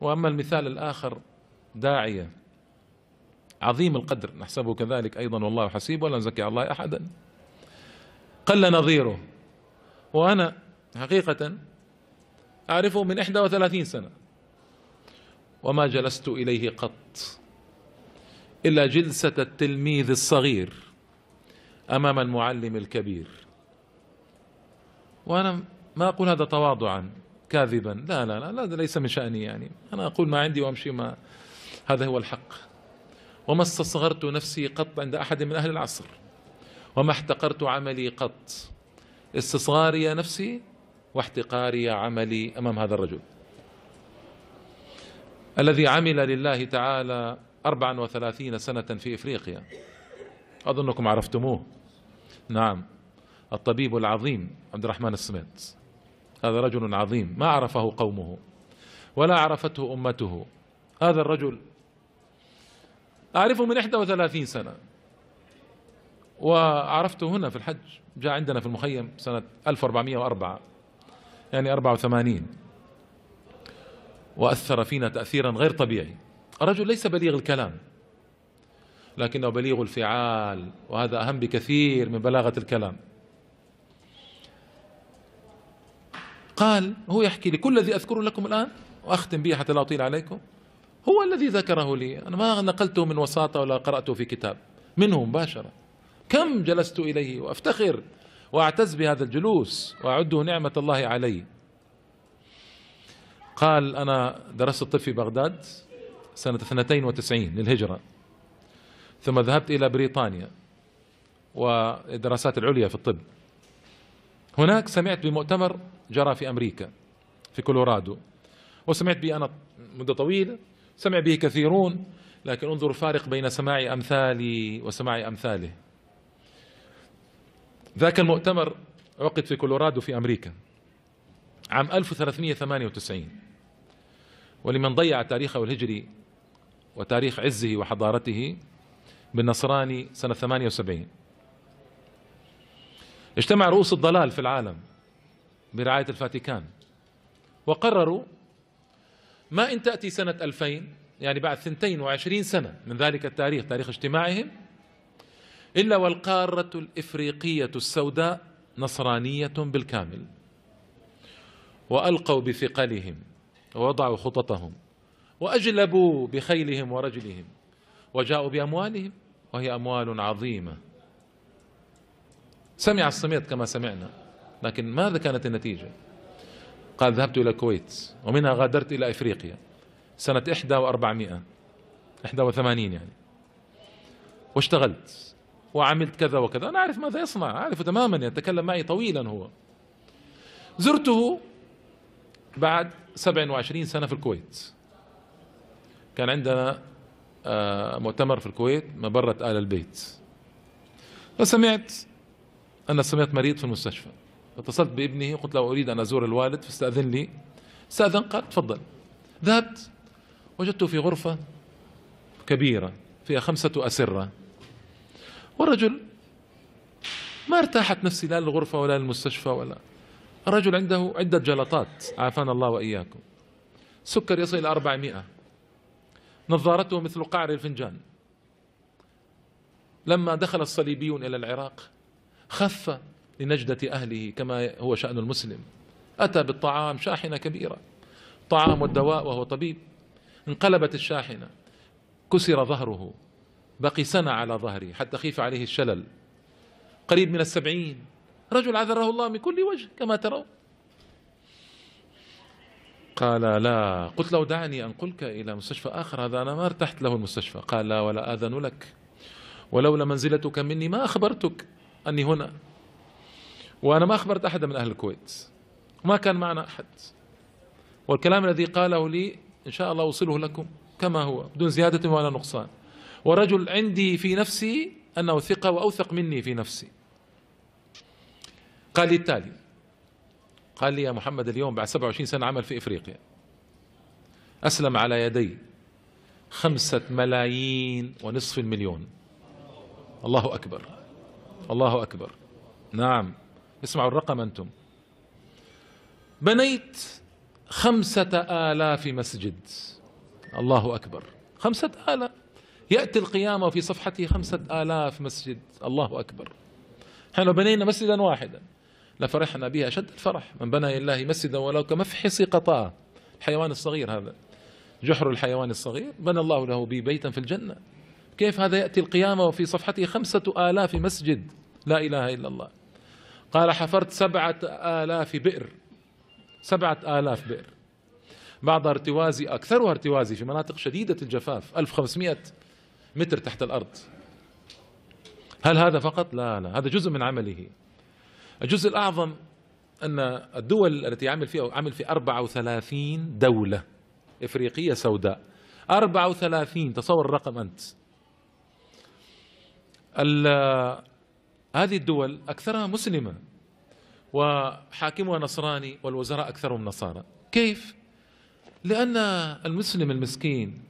وأما المثال الآخر داعية عظيم القدر نحسبه كذلك أيضا والله حسيب ولا نزكي على الله أحدا قل نظيره وأنا حقيقة أعرفه من 31 سنة وما جلست إليه قط إلا جلسة التلميذ الصغير أمام المعلم الكبير وأنا ما أقول هذا تواضعا كاذبا لا لا لا, هذا ليس من شأني يعني أنا أقول ما عندي وأمشي ما هذا هو الحق وما استصغرت نفسي قط عند أحد من أهل العصر وما احتقرت عملي قط استصغاري نفسي واحتقاري عملي أمام هذا الرجل الذي عمل لله تعالى 34 سنة في إفريقيا أظنكم عرفتموه نعم الطبيب العظيم عبد الرحمن السميت هذا رجل عظيم ما عرفه قومه ولا عرفته أمته هذا الرجل أعرفه من 31 سنة وعرفته هنا في الحج جاء عندنا في المخيم سنة 1404 يعني 84 وأثر فينا تأثيرا غير طبيعي الرجل ليس بليغ الكلام لكنه بليغ الفعال وهذا أهم بكثير من بلاغة الكلام قال هو يحكي لي كل الذي أذكره لكم الآن وأختم به حتى لا أطيل عليكم هو الذي ذكره لي أنا ما نقلته من وساطة ولا قرأته في كتاب منه مباشرة كم جلست إليه وأفتخر وأعتز بهذا الجلوس وأعده نعمة الله علي قال أنا درست الطب في بغداد سنة 92 للهجرة ثم ذهبت إلى بريطانيا والدراسات العليا في الطب هناك سمعت بمؤتمر جرى في أمريكا في كولورادو وسمعت به أنا مدة طويلة سمع به كثيرون لكن انظر الفارق بين سماع أمثالي وسماع أمثاله ذاك المؤتمر عقد في كولورادو في أمريكا عام 1398 ولمن ضيع تاريخه الهجري وتاريخ عزه وحضارته بالنصراني سنة 78 اجتمع رؤوس الضلال في العالم برعاية الفاتيكان وقرروا ما إن تأتي سنة 2000 يعني بعد 22 سنة من ذلك التاريخ تاريخ اجتماعهم إلا والقارة الإفريقية السوداء نصرانية بالكامل وألقوا بثقلهم ووضعوا خططهم وأجلبوا بخيلهم ورجلهم وجاءوا بأموالهم وهي أموال عظيمة سمع الصمت كما سمعنا لكن ماذا كانت النتيجة قال ذهبت إلى الكويت ومنها غادرت إلى إفريقيا سنة إحدى وأربعمائة إحدى وثمانين يعني واشتغلت وعملت كذا وكذا أنا أعرف ماذا يصنع أعرفه تماما يتكلم معي طويلا هو زرته بعد 27 سنة في الكويت كان عندنا آه، مؤتمر في الكويت مبرة آل البيت فسمعت أنا سمعت مريض في المستشفى اتصلت بابنه قلت له أريد أن أزور الوالد فاستأذن لي استأذن قال تفضل ذهبت وجدته في غرفة كبيرة فيها خمسة أسرة والرجل ما ارتاحت نفسي لا للغرفة ولا للمستشفى ولا الرجل عنده عدة جلطات عافانا الله وإياكم سكر يصل إلى أربعمائة نظارته مثل قعر الفنجان لما دخل الصليبيون إلى العراق خف لنجدة أهله كما هو شأن المسلم أتى بالطعام شاحنة كبيرة طعام والدواء وهو طبيب انقلبت الشاحنة كسر ظهره بقي سنة على ظهره حتى خيف عليه الشلل قريب من السبعين رجل عذره الله من كل وجه كما ترون قال لا قلت له دعني أنقلك إلى مستشفى آخر هذا أنا ما ارتحت له المستشفى قال لا ولا آذن لك ولولا منزلتك مني ما أخبرتك أني هنا وأنا ما أخبرت أحدا من أهل الكويت وما كان معنا أحد والكلام الذي قاله لي إن شاء الله أوصله لكم كما هو بدون زيادة ولا نقصان ورجل عندي في نفسي أنه ثقة وأوثق مني في نفسي قال لي التالي قال لي يا محمد اليوم بعد 27 سنة عمل في إفريقيا أسلم على يدي خمسة ملايين ونصف المليون الله أكبر الله أكبر نعم اسمعوا الرقم أنتم بنيت خمسة آلاف مسجد الله أكبر خمسة آلاف يأتي القيامة وفي صفحته خمسة آلاف مسجد الله أكبر حين بنينا مسجدا واحدا لفرحنا به أشد الفرح من بنى لله مسجدا ولو كمفحص قطاة الحيوان الصغير هذا جحر الحيوان الصغير بنى الله له به بيتا في الجنة كيف هذا يأتي القيامة وفي صفحته خمسة آلاف مسجد لا إله إلا الله قال حفرت سبعة آلاف بئر سبعة آلاف بئر بعضها ارتوازي أكثرها ارتوازي في مناطق شديدة الجفاف 1500 متر تحت الأرض هل هذا فقط؟ لا لا هذا جزء من عمله الجزء الأعظم أن الدول التي عمل فيها عمل في 34 دولة إفريقية سوداء 34 تصور الرقم أنت هذه الدول أكثرها مسلمة وحاكمها نصراني والوزراء أكثرهم نصارى كيف؟ لأن المسلم المسكين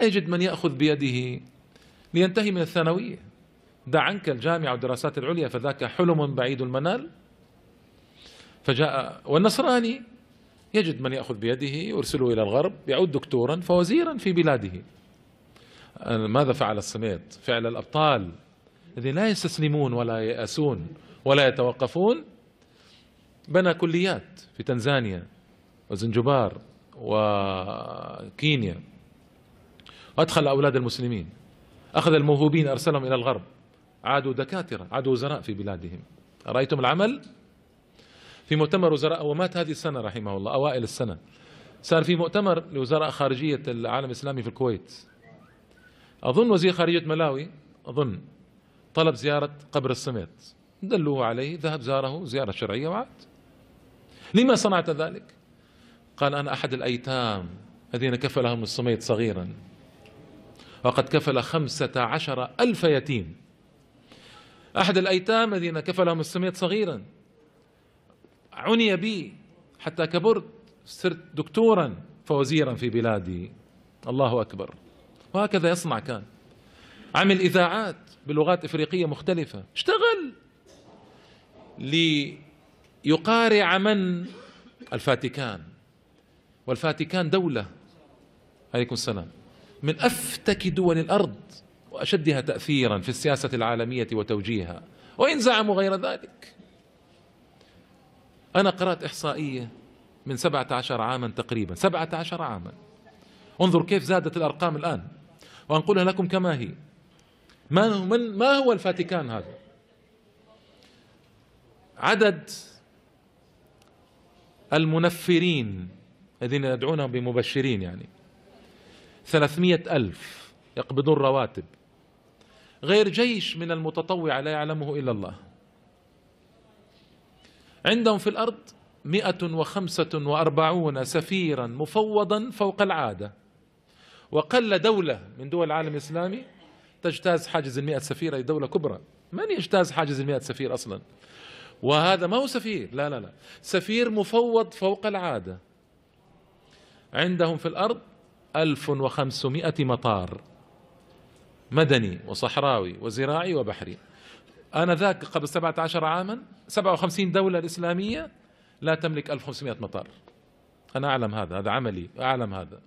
لا يجد من يأخذ بيده لينتهي من الثانوية دع عنك الجامعة والدراسات العليا فذاك حلم بعيد المنال فجاء والنصراني يجد من يأخذ بيده يرسله إلى الغرب يعود دكتورا فوزيرا في بلاده ماذا فعل الصميت فعل الأبطال الذين لا يستسلمون ولا يأسون ولا يتوقفون بنى كليات في تنزانيا وزنجبار وكينيا وأدخل أولاد المسلمين أخذ الموهوبين أرسلهم إلى الغرب عادوا دكاترة عادوا وزراء في بلادهم أرأيتم العمل في مؤتمر وزراء ومات هذه السنة رحمه الله أوائل السنة صار في مؤتمر لوزراء خارجية العالم الإسلامي في الكويت أظن وزير خارجية ملاوي أظن طلب زيارة قبر الصميت دلوه عليه ذهب زاره زيارة شرعية وعاد لما صنعت ذلك قال أنا أحد الأيتام الذين كفلهم الصميت صغيرا وقد كفل خمسة عشر ألف يتيم أحد الأيتام الذين كفلهم الصميت صغيرا عني بي حتى كبرت صرت دكتورا فوزيرا في بلادي الله أكبر وهكذا يصنع كان عمل إذاعات بلغات إفريقية مختلفة اشتغل ليقارع من الفاتيكان والفاتيكان دولة عليكم السلام من أفتك دول الأرض وأشدها تأثيرا في السياسة العالمية وتوجيهها وإن زعموا غير ذلك أنا قرأت إحصائية من 17 عاما تقريبا 17 عاما انظر كيف زادت الأرقام الآن وأنقلها لكم كما هي من من ما هو الفاتيكان هذا عدد المنفرين الذين يدعونهم بمبشرين يعني ثلاثمية ألف يقبضون رواتب غير جيش من المتطوع لا يعلمه إلا الله عندهم في الأرض مئة وخمسة وأربعون سفيرا مفوضا فوق العادة وقل دولة من دول العالم الإسلامي تجتاز حاجز المئة سفير أي دولة كبرى من يجتاز حاجز المئة سفير أصلا وهذا ما هو سفير لا لا لا سفير مفوض فوق العادة عندهم في الأرض 1500 مطار مدني وصحراوي وزراعي وبحري أنا ذاك قبل 17 عاما 57 دولة الإسلامية لا تملك 1500 مطار أنا أعلم هذا هذا عملي أعلم هذا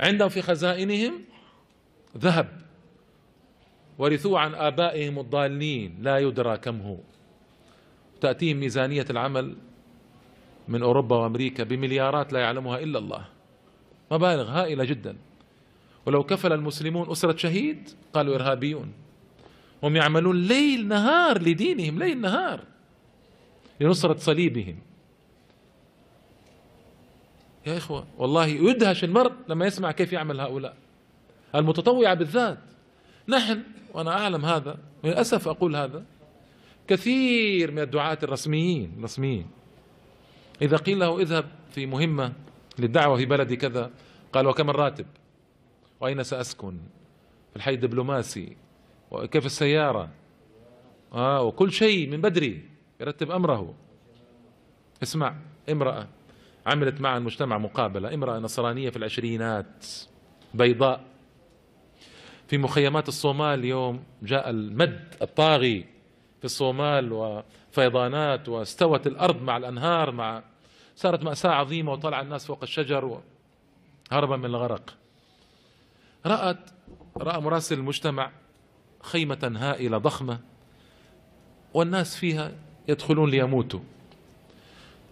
عندهم في خزائنهم ذهب ورثوه عن آبائهم الضالين لا يدرى كم هو تأتيهم ميزانية العمل من أوروبا وأمريكا بمليارات لا يعلمها إلا الله مبالغ هائلة جدا ولو كفل المسلمون أسرة شهيد قالوا إرهابيون هم يعملون ليل نهار لدينهم ليل نهار لنصرة صليبهم يا إخوة والله يدهش المرء لما يسمع كيف يعمل هؤلاء المتطوعة بالذات نحن وأنا أعلم هذا وللأسف أقول هذا كثير من الدعاة الرسميين الرسميين إذا قيل له اذهب في مهمة للدعوة في بلدي كذا قال وكم الراتب وأين سأسكن في الحي الدبلوماسي وكيف السيارة آه وكل شيء من بدري يرتب أمره اسمع امرأة عملت مع المجتمع مقابلة امرأة نصرانية في العشرينات بيضاء في مخيمات الصومال اليوم جاء المد الطاغي في الصومال وفيضانات واستوت الأرض مع الأنهار مع صارت مأساة عظيمة وطلع الناس فوق الشجر هربا من الغرق رأت رأى مراسل المجتمع خيمة هائلة ضخمة والناس فيها يدخلون ليموتوا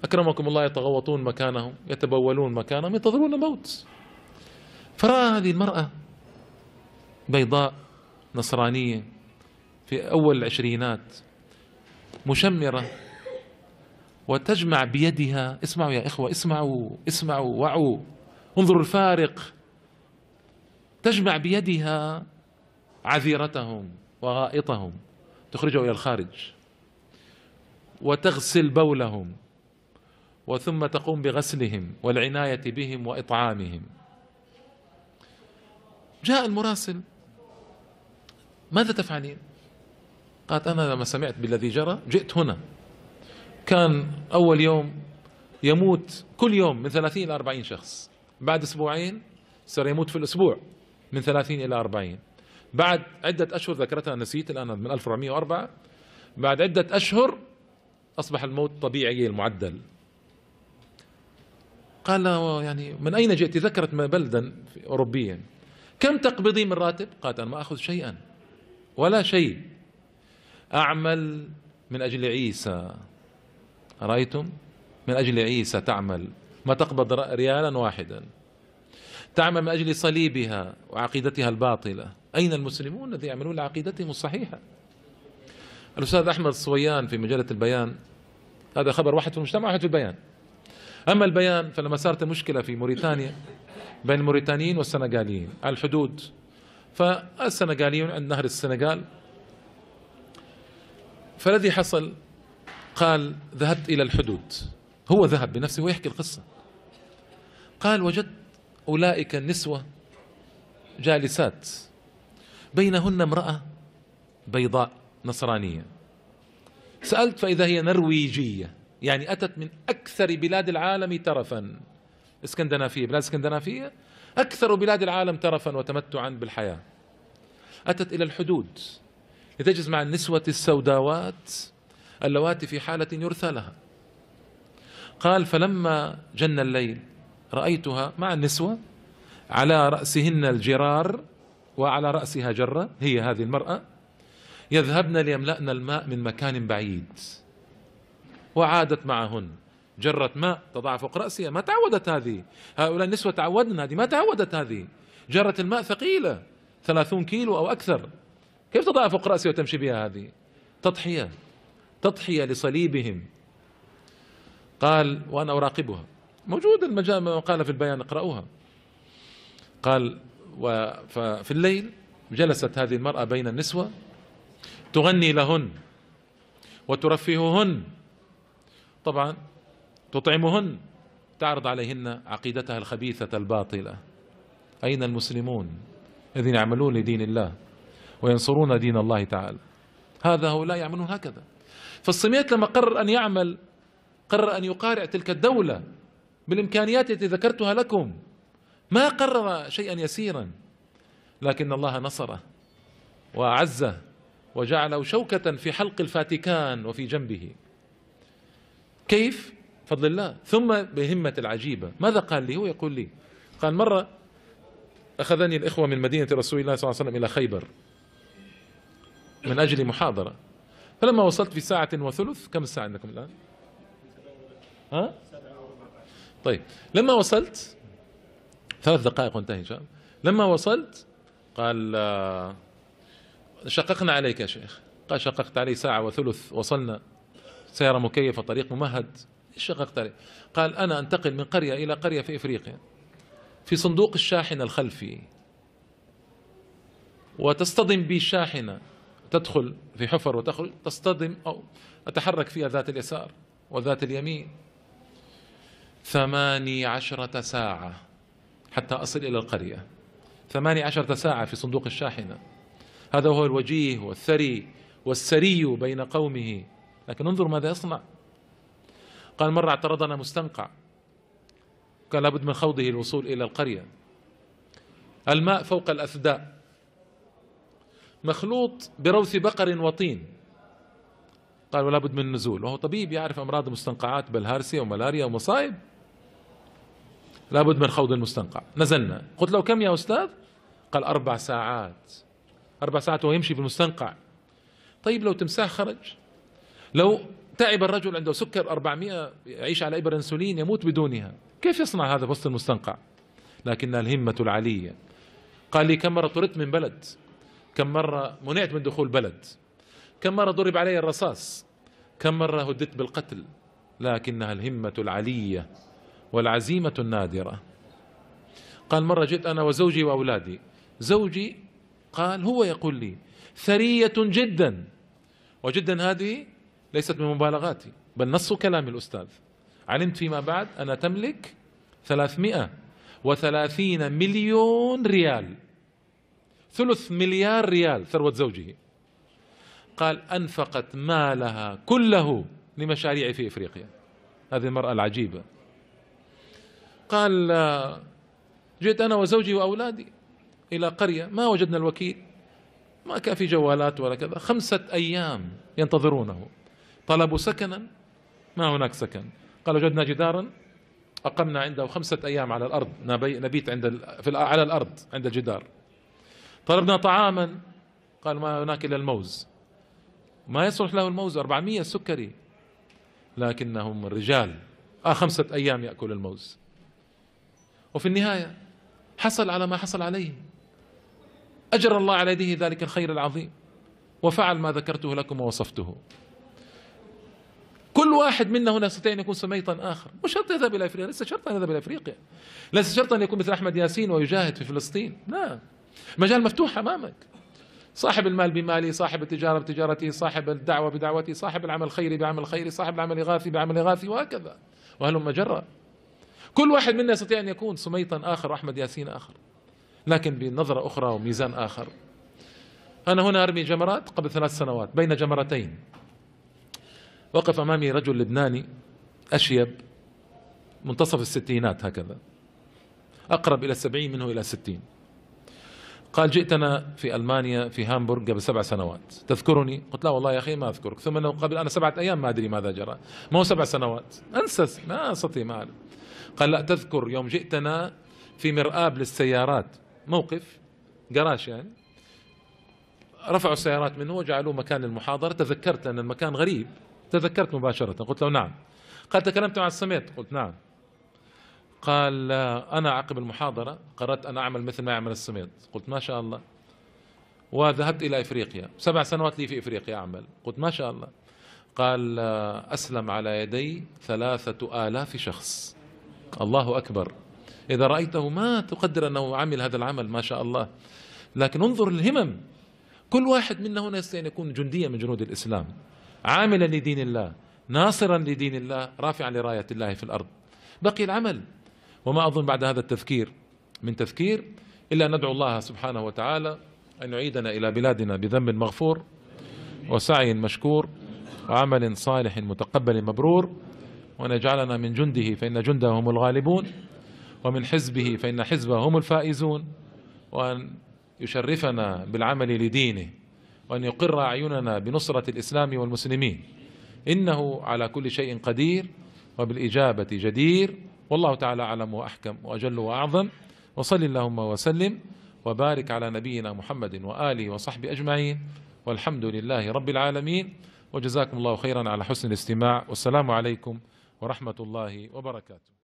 أكرمكم الله يتغوطون مكانهم يتبولون مكانهم ينتظرون الموت فرأى هذه المرأة بيضاء نصرانية في أول العشرينات مشمرة وتجمع بيدها اسمعوا يا إخوة اسمعوا اسمعوا وعوا انظروا الفارق تجمع بيدها عذيرتهم وغائطهم تخرجه إلى الخارج وتغسل بولهم وثم تقوم بغسلهم والعناية بهم وإطعامهم جاء المراسل ماذا تفعلين قالت أنا لما سمعت بالذي جرى جئت هنا كان أول يوم يموت كل يوم من 30 إلى 40 شخص بعد أسبوعين صار يموت في الأسبوع من 30 إلى 40 بعد عدة أشهر ذكرتها نسيت الآن من 1404 بعد عدة أشهر أصبح الموت طبيعي المعدل قال يعني من أين جئت ذكرت بلدا أوروبيا كم تقبضين من راتب قالت أنا ما أخذ شيئا ولا شيء أعمل من أجل عيسى أرأيتم من أجل عيسى تعمل ما تقبض ريالا واحدا تعمل من أجل صليبها وعقيدتها الباطلة أين المسلمون الذين يعملون لعقيدتهم الصحيحة الأستاذ أحمد الصويان في مجلة البيان هذا خبر واحد في المجتمع واحد في البيان أما البيان فلما صارت المشكلة في موريتانيا بين الموريتانيين والسنغاليين على الحدود فالسنغاليون عند نهر السنغال فالذي حصل قال ذهبت إلى الحدود هو ذهب بنفسه ويحكي القصة قال وجدت أولئك النسوة جالسات بينهن امرأة بيضاء نصرانية سألت فإذا هي نرويجية يعني أتت من أكثر بلاد العالم ترفا اسكندنافية بلاد اسكندنافية أكثر بلاد العالم ترفا وتمتعا بالحياة أتت إلى الحدود لتجلس مع النسوة السوداوات اللواتي في حالة يرثى لها قال فلما جن الليل رأيتها مع النسوة على رأسهن الجرار وعلى رأسها جرة هي هذه المرأة يذهبن ليملأن الماء من مكان بعيد وعادت معهن جرة ماء تضع فوق رأسها ما تعودت هذه هؤلاء النسوة تعودنا هذه ما تعودت هذه جرة الماء ثقيلة ثلاثون كيلو أو أكثر كيف تضع فوق رأسها وتمشي بها هذه تضحية تضحية لصليبهم قال وأنا أراقبها موجود المجامع ما قال في البيان اقرأوها قال في الليل جلست هذه المرأة بين النسوة تغني لهن وترفههن طبعا تطعمهن تعرض عليهن عقيدتها الخبيثة الباطلة أين المسلمون الذين يعملون لدين الله وينصرون دين الله تعالى هذا هؤلاء يعملون هكذا فالصميات لما قرر أن يعمل قرر أن يقارع تلك الدولة بالإمكانيات التي ذكرتها لكم ما قرر شيئا يسيرا لكن الله نصره وأعزه وجعله شوكة في حلق الفاتيكان وفي جنبه كيف؟ فضل الله ثم بهمة العجيبة ماذا قال لي هو يقول لي قال مرة أخذني الإخوة من مدينة رسول الله صلى الله عليه وسلم إلى خيبر من أجل محاضرة فلما وصلت في ساعة وثلث كم الساعة عندكم الآن ها؟ طيب لما وصلت ثلاث دقائق وانتهي إن شاء الله لما وصلت قال آه، شققنا عليك يا شيخ قال شققت علي ساعة وثلث وصلنا سيارة مكيفة طريق ممهد شقق طريق قال أنا أنتقل من قرية إلى قرية في إفريقيا في صندوق الشاحنة الخلفي وتصطدم بي تدخل في حفر وتخرج تصطدم أو أتحرك فيها ذات اليسار وذات اليمين ثماني عشرة ساعة حتى أصل إلى القرية ثماني عشرة ساعة في صندوق الشاحنة هذا هو الوجيه والثري والسري بين قومه لكن انظر ماذا يصنع قال مرة اعترضنا مستنقع قال لابد من خوضه الوصول إلى القرية الماء فوق الأثداء مخلوط بروث بقر وطين قال ولابد من النزول وهو طبيب يعرف أمراض المستنقعات بالهارسية وملاريا ومصائب لابد من خوض المستنقع نزلنا قلت له كم يا أستاذ قال أربع ساعات أربع ساعات وهو يمشي في المستنقع طيب لو تمساح خرج لو تعب الرجل عنده سكر 400 يعيش على إبر أنسولين يموت بدونها كيف يصنع هذا في وسط المستنقع لكنها الهمة العالية قال لي كم مرة طردت من بلد كم مرة منعت من دخول بلد كم مرة ضرب علي الرصاص كم مرة هددت بالقتل لكنها الهمة العلية والعزيمة النادرة قال مرة جئت أنا وزوجي وأولادي زوجي قال هو يقول لي ثرية جدا وجدا هذه ليست من مبالغاتي بل نص كلام الأستاذ علمت فيما بعد أنا تملك 330 مليون ريال ثلث مليار ريال ثروة زوجه قال أنفقت مالها كله لمشاريع في إفريقيا هذه المرأة العجيبة قال جئت أنا وزوجي وأولادي إلى قرية ما وجدنا الوكيل ما كان في جوالات ولا كذا خمسة أيام ينتظرونه طلبوا سكنا ما هناك سكن قال وجدنا جدارا أقمنا عنده خمسة أيام على الأرض نبيت عند في على الأرض عند الجدار طلبنا طعاما قال ما هناك إلا الموز ما يصلح له الموز 400 سكري لكنهم رجال آه خمسة أيام يأكل الموز وفي النهاية حصل على ما حصل عليه أجر الله على يديه ذلك الخير العظيم وفعل ما ذكرته لكم ووصفته كل واحد منا هنا يستطيع ان يكون سميطا اخر مش شرط يذهب الى افريقيا ليس شرطا ان يذهب الى افريقيا ليس شرطا ان يكون مثل احمد ياسين ويجاهد في فلسطين لا مجال مفتوح امامك صاحب المال بماله صاحب التجارة بتجارته صاحب الدعوة بدعوته صاحب العمل الخيري بعمل خيري صاحب العمل الإغاثي بعمل إغاثي وهكذا وهلم جرا كل واحد منا يستطيع أن يكون سميطا آخر وأحمد ياسين آخر لكن بنظرة أخرى وميزان آخر أنا هنا أرمي جمرات قبل ثلاث سنوات بين جمرتين وقف أمامي رجل لبناني أشيب منتصف الستينات هكذا أقرب إلى السبعين منه إلى الستين قال جئتنا في ألمانيا في هامبورغ قبل سبع سنوات تذكرني قلت لا والله يا أخي ما أذكرك ثم أنه قبل أنا سبعة أيام ما أدري ماذا جرى ما هو سبع سنوات أنسى ما أستطيع ما أعرف قال لا تذكر يوم جئتنا في مرآب للسيارات موقف جراش يعني رفعوا السيارات منه وجعلوه مكان للمحاضرة تذكرت أن المكان غريب تذكرت مباشرة قلت له نعم قال تكلمت مع السميت قلت نعم قال أنا عقب المحاضرة قررت أن أعمل مثل ما يعمل السميت قلت ما شاء الله وذهبت إلى إفريقيا سبع سنوات لي في إفريقيا أعمل قلت ما شاء الله قال أسلم على يدي ثلاثة آلاف شخص الله أكبر إذا رأيته ما تقدر أنه عمل هذا العمل ما شاء الله لكن انظر الهمم كل واحد منا هنا يستطيع أن يكون جنديا من جنود الإسلام عاملا لدين الله ناصرا لدين الله رافعا لراية الله في الأرض بقي العمل وما أظن بعد هذا التذكير من تذكير إلا ندعو الله سبحانه وتعالى أن يعيدنا إلى بلادنا بذنب مغفور وسعي مشكور وعمل صالح متقبل مبرور وأن يجعلنا من جنده فإن جنده هم الغالبون ومن حزبه فإن حزبه هم الفائزون وأن يشرفنا بالعمل لدينه وأن يقر أعيننا بنصرة الإسلام والمسلمين إنه على كل شيء قدير وبالإجابة جدير والله تعالى أعلم وأحكم وأجل وأعظم وصل اللهم وسلم وبارك على نبينا محمد وآله وصحبه أجمعين والحمد لله رب العالمين وجزاكم الله خيرا على حسن الاستماع والسلام عليكم ورحمة الله وبركاته